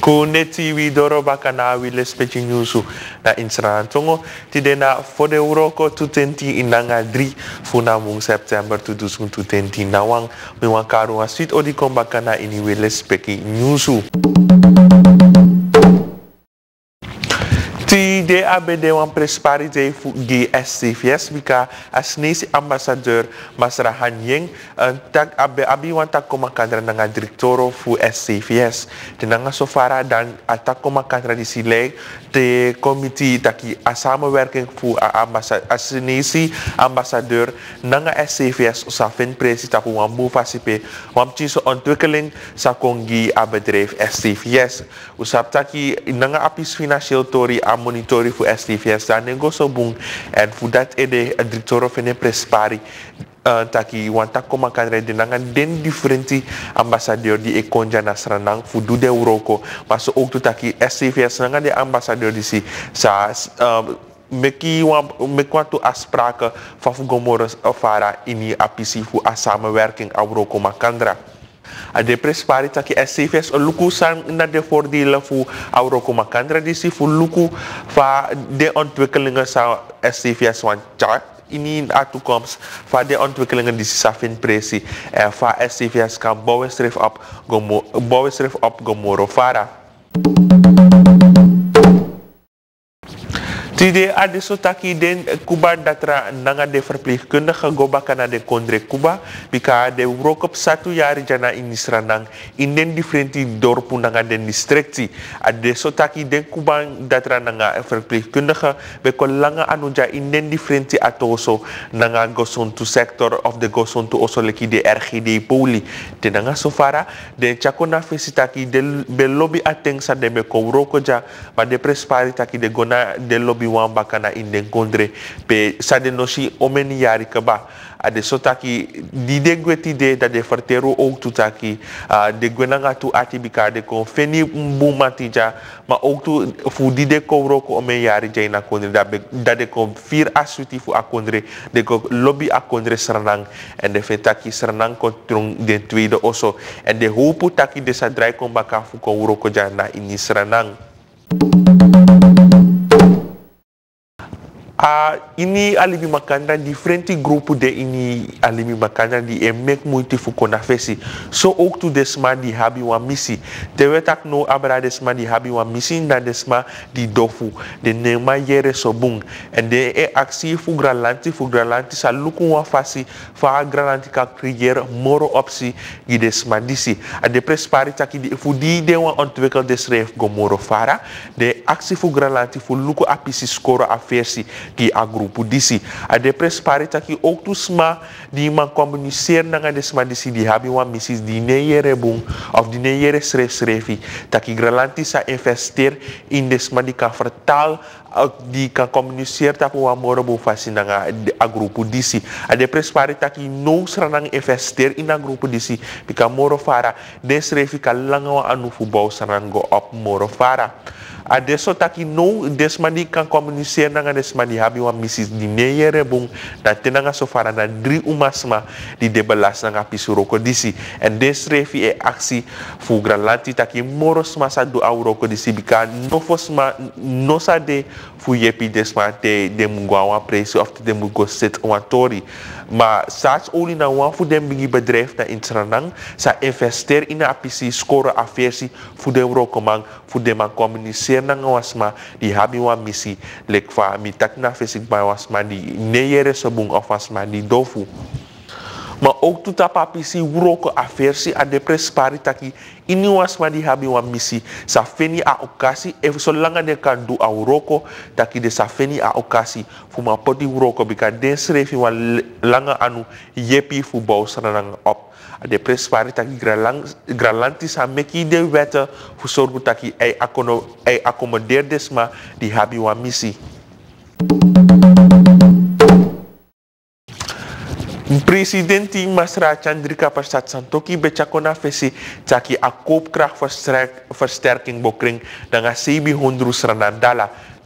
kuneti wi doroba kana wi speci nyusu na insran tongo ti dena fode uroko tutenti inanga 3 funa mung september 2020 na wang mi wan karu wan suite odi kombakana ini wi lespeki nyusu DA bij Dewan Prosperity GSCVS Mika asnisi ambasador Masra Hanyeng eh, tak abe abi wan tak koma kadra nanga direktoro fu SCVS tenanga sofara dan atak koma kadra di sileng de komiti taki asama working fu asnisi ambassadeur nanga SCVS usafin presi taku wan bu fasipe wan chiso ontwikkeling sakongi a bedrijf SCVS usap taki nanga apis finansial tori amonitor direttori fu esti fiesta go so bun en fu dat ede eh, eh, direttoro fene prespari uh, eh, taki wanta koma denangan den differenti ambassadeur di ekonja nasranang fu dude uroko maso ok tu taki SCVS nangan de ambassadeur di si sa um, meki wan meki wan tu afsprake fu fara ini apisi fu asama samenwerking a uroko kandra. a depress pari taki SCFS luku san na de voordelen voor Auroko Makan traditie voor luku fa de ontwikkelingen sa SCFS want chart ini a toekomst fa de ontwikkelingen die ze vinden presi e van SCFS kan bouwen op, bouwen op Gomoro Fara. Tide ade sotaki den Kuba eh, datra nanga de verpleegkundige goba kana de kondre Kuba bika de brokop satu yari jana ini seranang inden differenti pun nanga den ada ade sotaki den Kuba datra nanga verpleegkundige beko langa anuja inden differenti atoso nanga gosontu sektor of the gosontu leki de RGD Poli tenanga sofara de fesi taki de belobi ateng sa de beko broko ja ma de prespari taki de gona de lobby wan baka na in den kondre pe sade no si omeni yari kaba ade so taki di de vertero ti de da ook tu taki de gue nanga tu de kon feni mbu ma ook tu fu di de kowro ko omen yari jai na kondre da, be, de kon fir asuti fu akondre de kon lobby akondre sranang, en de fe taki kon trung de tweede oso en de hopu taki de sa drai kon baka fu kon jana ini serenang Uh, ini alimi makanan differenti grupu de ini alimi makanan di emek muito fuko na fesi so ok tu desma di habi wan misi te wetak no abra desma di habi wan misi na desma di dofu de nema yere sobung en de e aksi fu gralanti fu gralanti sa luku wan fasi fa gralanti ka kriyer moro opsi gi desma disi a de prespari taki di fu di de wan ontwikkel desref go moro fara de aksi fu gralanti fu luku apisi skoro afersi. ki a grupo disse. A depois taki oktusma di ma de uma comunicar na grande sema disse di habi uma of di neyere sre srefi sresrefi, tá que investir in de di kan komuniseer tak wa moro bo fasi nanga a grupo disi a depres pare taki i no sranang investir in a disi pika moro fara desrefi ka langa wa anu fu bau sranang go op moro fara adesso taki no desmani kan communiceren nanga desmani habi wa misis di neyere bung dan tenanga sofara na dri umasma di debelas nanga pisuroko disi en desrefi e aksi fu taki moros masa do auroko disi bika nofosma nosa de fuyepi yepi desma te de mungwa wan presi of te set wan tori maar saatsolie na nou wan voor den bingi bedrijf na in Tranang. Sa investeer in APC score afersi voor den rokomang. Voor den man communiceer na wasma. di habi wan missie. Lek mitak na fesik ba wasma. di neyere sebung of wasma. di dofu ma ook tuta papi si wroko a versi a depres pari taki ini was ma di habi wan misi sa feni a okasi e solanga de kan du a wroko taki de sa feni a okasi fu ma poti wroko bika desrefi srefi wan langa anu yepi fu bau sananang op a depres taki gralang, gralanti sa meki de wete, fu sorgu taki ei akono, e accommodeer desma di habi Thank you. Presidenti Masra Chandrika Pasat Santoki Becakona Fesi Caki Akop versterking Bokring dengan Sebi Hondru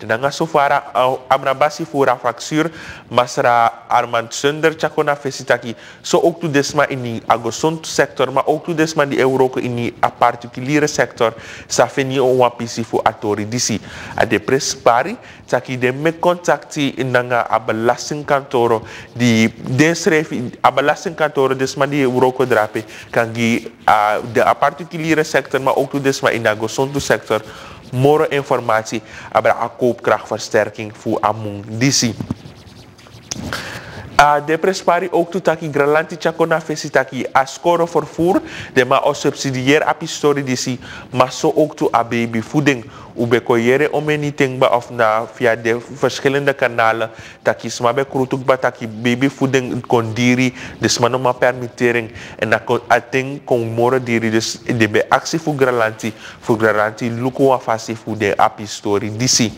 Da nga sufara eh, amra basi fura fraksur masra arman sunder chakona fesitaki. So oktu desma ini agosun sektor ma oktu desma di euroko ini a particuliere sektor sa feni wapisi fu atori disi. A depres pres pari taki de me kontakti nanga abalasing kantoro di desref abalasing kantoro desma di euroko drape kangi a ah, de a sektor ma oktu desma desma in agosont sektor moro informatie over a koopkrachtversterking voor among disi a ah, pari ook taki gralanti chakona fesi taki a skoro vervoer de ma o subsidiair api story disi maar so ook to a babyvoeding ube koyere omeni tengba of na via de verschillende kanalen taki smabe krutuk ba taki baby babyvoeding kondiri dus no ma permitering permittering en na ating kon more diri dus de be actie voor gralanti voor gralanti luko wa fasi fu de api story disi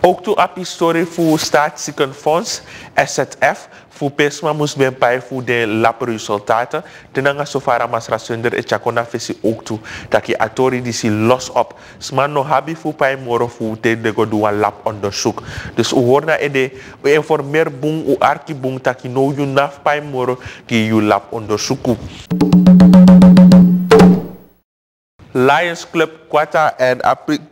ook toe op die story voor staatsziekenfonds, SZF, voor PESMA moest men bij voor de labresultaten. De nanga sofara masra sunder e chakona visi ook toe. Dat je atori die si los op. Sman no habi voor bij moro voor de de godua lab onderzoek. Dus u hoort na ede, informeer boom, u arki boom, dat je no you naf bij moro, die you lab onderzoek. Lions Club Quata en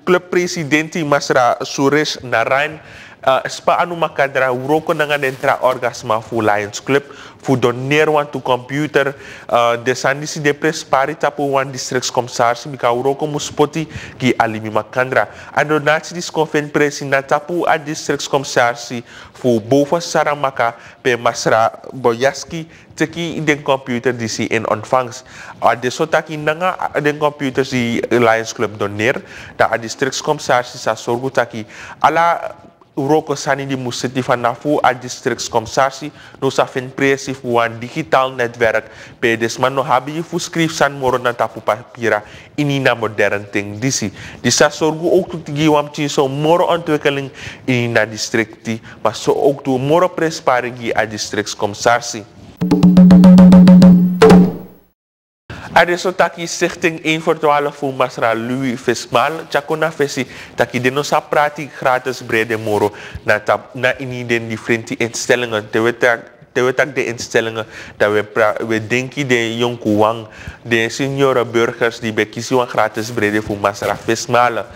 clubpresident Masra Suresh Narain uh, eh, spa anu makadra uroko nanga dentra orgasma fu Lions Club fu doner wan tu computer uh, de sandisi de pres pari tapu wan district komsars mika uroko muspoti ki alimi makandra a donatie dis konfen presi na tapu a district komsarsi fu boven saramaka pe masra boyaski teki den computer disi in ontvangs a ah, de sotaki nanga den computer si Lions Club doner da a district komsarsi sa sorgu taki ala roko sanidi musiti fanafu a districtscommissarie no sa fin presif digital netwerk pedesman no habi fu moro na tapu papira ini na modern ting disi sa sorgu ook tigi wam moro ontwikkeling ini na districti maar so ook moro prespare gi a districtscommissarie Ade so taki zichting 1 voor 12 voor Masra Louis Vismal. Chakona Vesi taki je nosa prati gratis brede moro. Na, tap, na iniden die vriendie instellingen. Te wetak terwijl de instellingen dat we, we denken de jonkuwang, de senioren burgers die bekiezen gratis brede voor Masra Vismalen.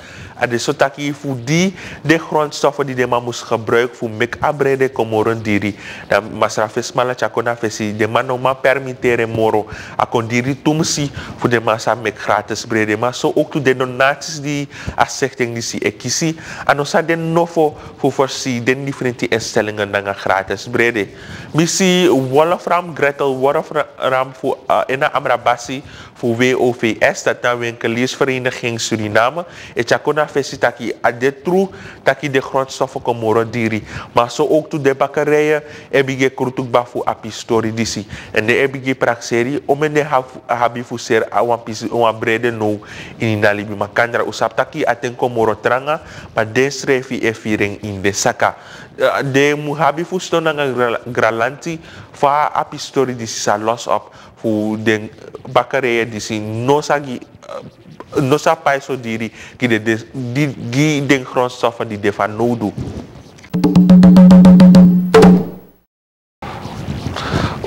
En de dat voor die de grondstoffen die de man moest gebruiken voor mek abrede komoren diri. Dan masrafes mala chakona fesi de man no ma moro. akondiri tumsi voor de man mek gratis brede. Maar zo ook de donaties die nou asichting die si ekisi. En ons de novo voor voorzien de differente instellingen dan gratis brede. Missie Wolfram Gretel Wolfram voor uh, in Amrabasi voor WOVS. Dat na winkeliers Suriname. En chakona vesi taki a de dat taki de grondstoffen ko moro Maar zo ook toe de bakkerijen ebige krutuk bafu apistori disi. En de ebige prakseri omen de habi fuser a wan pisi wan brede nou, in nalibi. Ma kandra usap aten ko moro tranga pa den srefi efiring in de saka. Eh, de mu habi nanga gralanti fa apistori disi sa los op voor den bakkerijen disi no sagi eh, sa pai so diri ki de di den kron sofa di defa Nodu.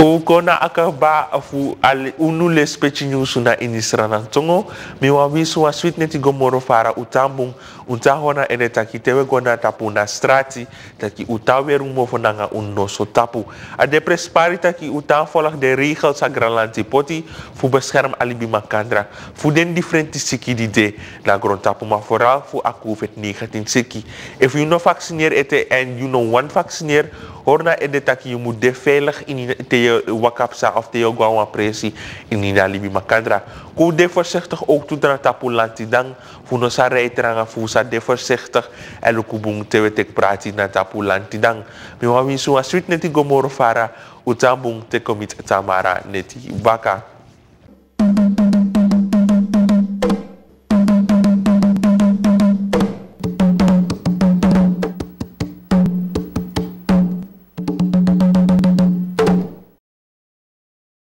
toko akaba afu al unule speci nyusu na inisra na tongo wisu wa sweet neti gomoro fara utambung untahona ene taki gona tapu na strati taki utawe rumo fonanga unno so tapu a de prespari taki utan volg de regels sa granlanti poti fu bescherm alibi makandra fu den differenti siki di de na gron tapu ma vooral fu a covid-19 siki if you no vaccineer ete and you no one vaccineer horna nou e de taki je moet de veilig in te wakapsa of te je gwan presi in ina libi makandra. Ko de voorzichtig ook toe dan tapulanti lanti dan voor nos a reitranga voor de voorzichtig en ook boem te wetek prati na tapulanti lanti dan. Mi wami suwa suit neti gomoro fara utambung te komit tamara neti waka.